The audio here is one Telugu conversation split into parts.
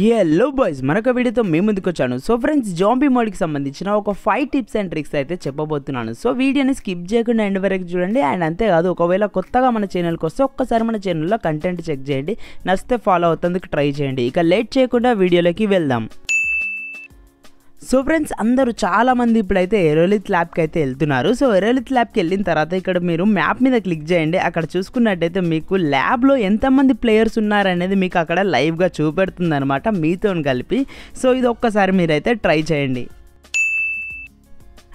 హలో బాయ్స్ మరొక వీడియోతో మేము ముందుకు వచ్చాను సో ఫ్రెండ్స్ జాంబీ మోడ్కి సంబంధించిన ఒక ఫైవ్ టిప్స్ అండ్ ట్రిక్స్ అయితే చెప్పబోతున్నాను సో వీడియోని స్కిప్ చేయకుండా ఎండ్ వరకు చూడండి అండ్ అంతేకాదు ఒకవేళ కొత్తగా మన ఛానల్కి వస్తే ఒక్కసారి మన ఛానల్లో కంటెంట్ చెక్ చేయండి నచ్చితే ఫాలో అవుతుందికి ట్రై చేయండి ఇక లేట్ చేయకుండా వీడియోలోకి వెళ్దాం సో ఫ్రెండ్స్ అందరూ చాలామంది ఇప్పుడైతే ఎరోలిత్ ల్యాబ్కి అయితే వెళ్తున్నారు సో ఎరోలిత్ ల్యాబ్కి వెళ్ళిన తర్వాత ఇక్కడ మీరు మ్యాప్ మీద క్లిక్ చేయండి అక్కడ చూసుకున్నట్టయితే మీకు ల్యాబ్లో ఎంతమంది ప్లేయర్స్ ఉన్నారనేది మీకు అక్కడ లైవ్గా చూపెడుతుంది అనమాట మీతో కలిపి సో ఇది ఒక్కసారి మీరైతే ట్రై చేయండి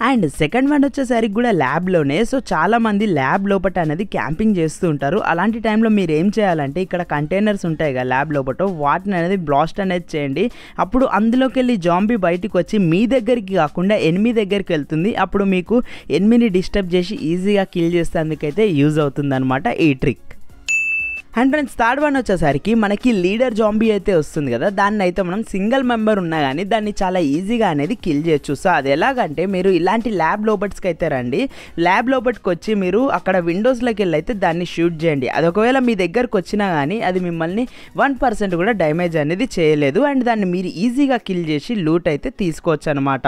అండ్ సెకండ్ వన్ వచ్చేసరికి కూడా ల్యాబ్లోనే సో చాలామంది ల్యాబ్ లోపట అనేది క్యాంపింగ్ చేస్తూ ఉంటారు అలాంటి టైంలో మీరు ఏం చేయాలంటే ఇక్కడ కంటైనర్స్ ఉంటాయి కదా ల్యాబ్ లోపట వాటిని అనేది బ్లాస్ట్ అనేది చేయండి అప్పుడు అందులోకి వెళ్ళి జాంబీ బయటకు వచ్చి మీ దగ్గరికి కాకుండా ఎనిమిది దగ్గరికి వెళ్తుంది అప్పుడు మీకు ఎనిమిది డిస్టర్బ్ చేసి ఈజీగా కిల్ చేస్తే అందుకైతే యూజ్ అవుతుంది ఈ trick and friends third one వచ్చేసరికి మనకి లీడర్ జాంబీ అయితే వస్తుంది కదా దాన్ని అయితే మనం సింగిల్ మెంబర్ ఉన్నా కానీ దాన్ని చాలా ఈజీగా అనేది కిల్ చేయొచ్చు సో అది ఎలాగంటే మీరు ఇలాంటి ల్యాబ్ లోబర్ట్స్కి అయితే రండి ల్యాబ్ లోబర్ట్కి వచ్చి మీరు అక్కడ విండోస్లోకి వెళ్ళి అయితే దాన్ని షూట్ చేయండి అది ఒకవేళ మీ దగ్గరకు వచ్చినా కానీ అది మిమ్మల్ని వన్ పర్సెంట్ కూడా డ్యామేజ్ అనేది చేయలేదు అండ్ దాన్ని మీరు ఈజీగా కిల్ చేసి లూట్ అయితే తీసుకోవచ్చు అనమాట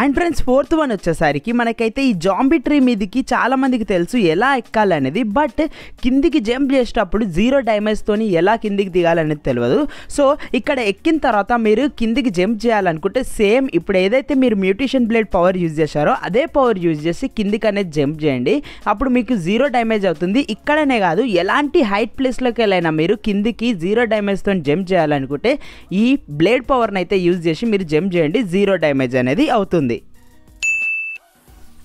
అండ్ ఫ్రెండ్స్ ఫోర్త్ వన్ వచ్చేసరికి మనకైతే ఈ జాంబీ ట్రీ మీదకి చాలా మందికి తెలుసు ఎలా ఎక్కాలనేది బట్ కిందికి జంప్ చేసేటప్పుడు జీరో డ్యామేజ్తోని ఎలా కిందికి దిగాలనేది తెలియదు సో ఇక్కడ ఎక్కిన తర్వాత మీరు కిందికి జంప్ చేయాలనుకుంటే సేమ్ ఇప్పుడు ఏదైతే మీరు మ్యూటిషియన్ బ్లేడ్ పవర్ యూజ్ చేశారో అదే పవర్ యూజ్ చేసి కిందికి అనేది జంప్ చేయండి అప్పుడు మీకు జీరో డ్యామేజ్ అవుతుంది ఇక్కడనే కాదు ఎలాంటి హైట్ ప్లేస్లోకి వెళ్ళైనా మీరు కిందికి జీరో డ్యామేజ్తో జంప్ చేయాలనుకుంటే ఈ బ్లేడ్ పవర్ని అయితే యూజ్ చేసి మీరు జంప్ చేయండి జీరో డ్యామేజ్ అనేది అవుతుంది donde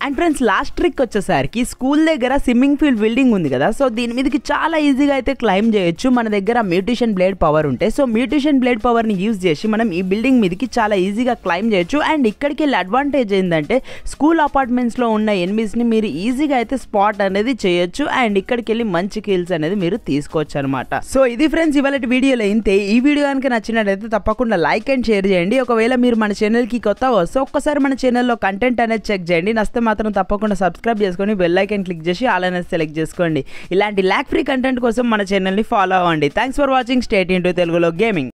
and friends last trick వచ్చేసరికి స్కూల్ దగ్గర స్విమ్మింగ్ ఫీల్డ్ బిల్డింగ్ ఉంది కదా సో దీని మీదకి చాలా ఈజీగా అయితే క్లైమ్ చేయొచ్చు మన దగ్గర మ్యూటిషన్ బ్లేడ్ పవర్ ఉంటే సో మ్యూటిషన్ బ్లేడ్ పవర్ని యూజ్ చేసి మనం ఈ బిల్డింగ్ మీదకి చాలా ఈజీగా క్లైమ్ చేయొచ్చు అండ్ ఇక్కడికి వెళ్ళి అడ్వాంటేజ్ ఏంటంటే స్కూల్ అపార్ట్మెంట్స్లో ఉన్న ని మీరు ఈజీగా అయితే స్పాట్ అనేది చేయొచ్చు అండ్ ఇక్కడికి వెళ్ళి మంచి కిల్స్ అనేది మీరు తీసుకోవచ్చు అనమాట సో ఇది ఫ్రెండ్స్ ఇవాళ వీడియోలో ఇంతే ఈ వీడియో కనుక నచ్చినట్లయితే తప్పకుండా లైక్ అండ్ షేర్ చేయండి ఒకవేళ మీరు మన ఛానల్కి కొత్త వస్తే ఒక్కసారి మన ఛానల్లో కంటెంట్ అనేది చెక్ చేయండి నస్తే మాత్రం తప్పకుండా సబ్స్క్రైబ్ చేసుకొని బెల్ ఐకన్ క్లిక్ చేసి అలానే సెలెక్ట్ చేసుకోండి ఇలాంటి ల్యాక్ ఫ్రీ కంటెంట్ కోసం మన ఛానల్ని ఫాలో అవ్వండి thanks for watching state into తెలుగులో గేమింగ్